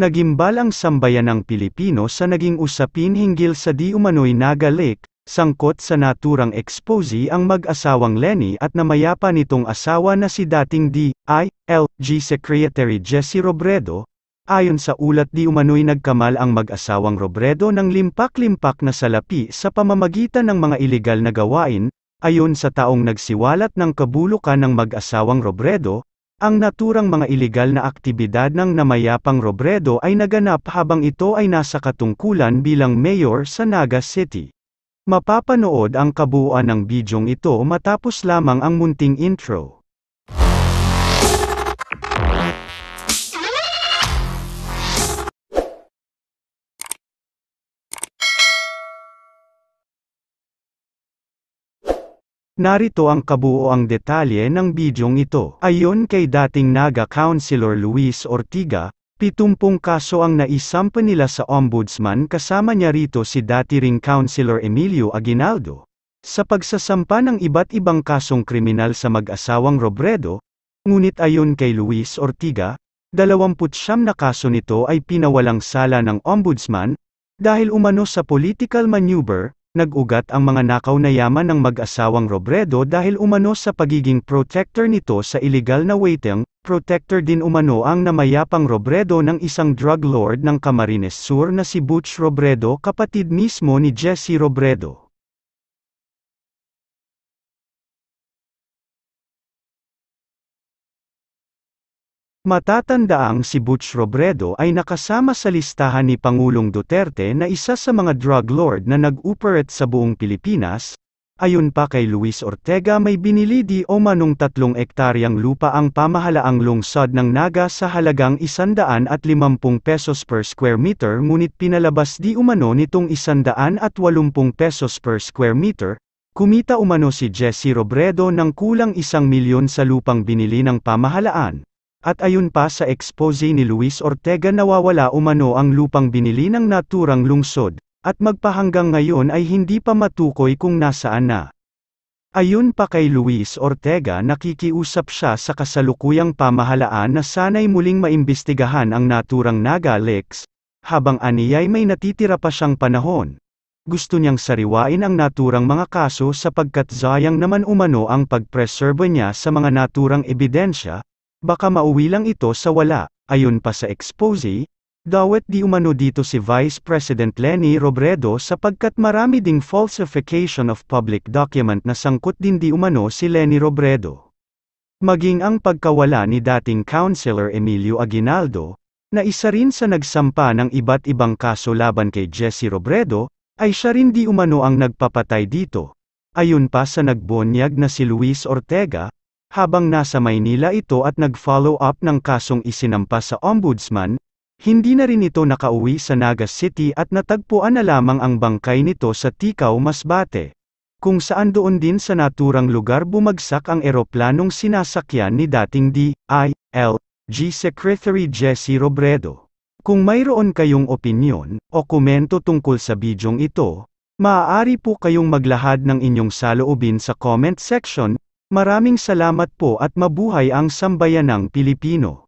Nagimbal ang sambayan ng Pilipino sa naging usapin hinggil sa di umano'y Naga Lake, sangkot sa naturang expose ang mag-asawang Lenny at namayapa nitong asawa na si dating D.I.L.G. Secretary Jesse Robredo, ayon sa ulat di umano'y nagkamal ang mag-asawang Robredo ng limpak-limpak na salapi sa pamamagitan ng mga ilegal na gawain, ayon sa taong nagsiwalat ng kabulukan ng mag-asawang Robredo, ang naturang mga ilegal na aktibidad ng namayapang Robredo ay naganap habang ito ay nasa katungkulan bilang mayor sa Naga City. Mapapanood ang kabuuan ng bidyong ito matapos lamang ang munting intro. Narito ang kabuoang detalye ng bidyong ito. Ayon kay dating Naga Councilor Luis Ortiga, pitumpung kaso ang naisampa nila sa ombudsman kasama niya rito si dati ring Councilor Emilio Aguinaldo. Sa pagsasampa ng iba't ibang kasong kriminal sa mag-asawang Robredo, ngunit ayon kay Luis Ortiga, 29 na kaso nito ay pinawalang sala ng ombudsman, dahil umano sa political maneuver, Nagugat ang mga nakaw na yaman ng mag-asawang Robredo dahil umano sa pagiging protector nito sa illegal na waiting, protector din umano ang namayapang Robredo ng isang drug lord ng Camarines Sur na si Butch Robredo kapatid mismo ni Jesse Robredo. Matatandaang si Butch Robredo ay nakasama sa listahan ni Pangulong Duterte na isa sa mga drug lord na nag-operate sa buong Pilipinas, ayon pa kay Luis Ortega may binili di o manong tatlong ektaryang lupa ang pamahalaang lungsod ng Naga sa halagang 150 pesos per square meter ngunit pinalabas di umano nitong 180 pesos per square meter, kumita umano si Jesse Robredo ng kulang isang milyon sa lupang binili ng pamahalaan. At ayon pa sa expose ni Luis Ortega nawawala umano ang lupang binili ng naturang lungsod, at magpahanggang ngayon ay hindi pa matukoy kung nasaan na. Ayon pa kay Luis Ortega nakikiusap siya sa kasalukuyang pamahalaan na sanay muling maimbestigahan ang naturang Naga Lex, habang aniyay may natitira pa siyang panahon. Gusto niyang sariwain ang naturang mga kaso sapagkat sayang naman umano ang pagpreserve niya sa mga naturang ebidensya, Baka mauwi lang ito sa wala, ayon pa sa expose, dawet di umano dito si Vice President Lenny Robredo sapagkat marami ding falsification of public document na sangkot din di umano si Lenny Robredo. Maging ang pagkawala ni dating Councilor Emilio Aguinaldo, na isa rin sa nagsampa ng iba't ibang kaso laban kay Jesse Robredo, ay siya rin di umano ang nagpapatay dito. Ayun pa sa nagbonyag na si Luis Ortega, habang nasa Maynila ito at nag-follow up ng kasong isinampa sa ombudsman, hindi na rin ito nakauwi sa Naga City at natagpuan na lamang ang bangkay nito sa Tikaw Masbate, kung saan doon din sa naturang lugar bumagsak ang eroplanong sinasakyan ni dating D.I.L.G. Secretary Jesse Robredo. Kung mayroon kayong opinion o komento tungkol sa bidyong ito, maaari po kayong maglahad ng inyong saloobin sa comment section Maraming salamat po at mabuhay ang sambayanang Pilipino.